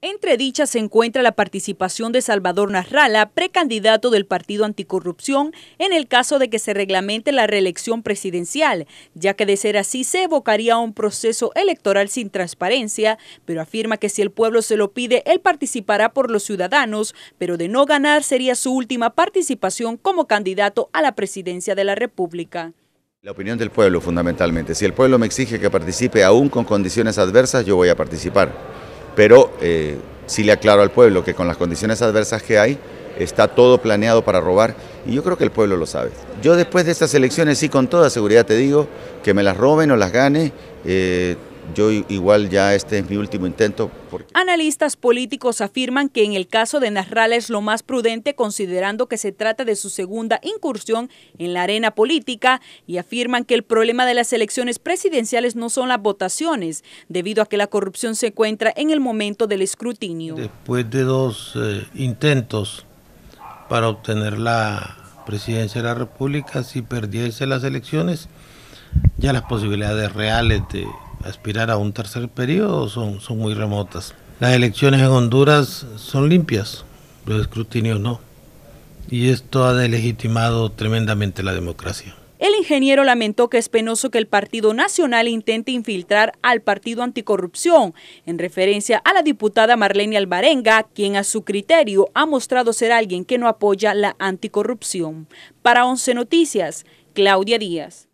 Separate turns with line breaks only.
Entre dichas se encuentra la participación de Salvador Narrala, precandidato del Partido Anticorrupción, en el caso de que se reglamente la reelección presidencial, ya que de ser así se evocaría un proceso electoral sin transparencia, pero afirma que si el pueblo se lo pide, él participará por los ciudadanos, pero de no ganar sería su última participación como candidato a la presidencia de la República.
La opinión del pueblo fundamentalmente. Si el pueblo me exige que participe aún con condiciones adversas, yo voy a participar pero eh, sí le aclaro al pueblo que con las condiciones adversas que hay, está todo planeado para robar y yo creo que el pueblo lo sabe. Yo después de estas elecciones sí con toda seguridad te digo que me las roben o las gane. Eh, yo igual ya este es mi último intento.
Analistas políticos afirman que en el caso de Nasralla es lo más prudente considerando que se trata de su segunda incursión en la arena política y afirman que el problema de las elecciones presidenciales no son las votaciones, debido a que la corrupción se encuentra en el momento del escrutinio.
Después de dos eh, intentos para obtener la presidencia de la República, si perdiese las elecciones, ya las posibilidades reales de aspirar a un tercer periodo son, son muy remotas. Las elecciones en Honduras son limpias, los escrutinios no. Y esto ha delegitimado tremendamente la democracia.
El ingeniero lamentó que es penoso que el Partido Nacional intente infiltrar al Partido Anticorrupción, en referencia a la diputada Marlene Albarenga, quien a su criterio ha mostrado ser alguien que no apoya la anticorrupción. Para 11 Noticias, Claudia Díaz.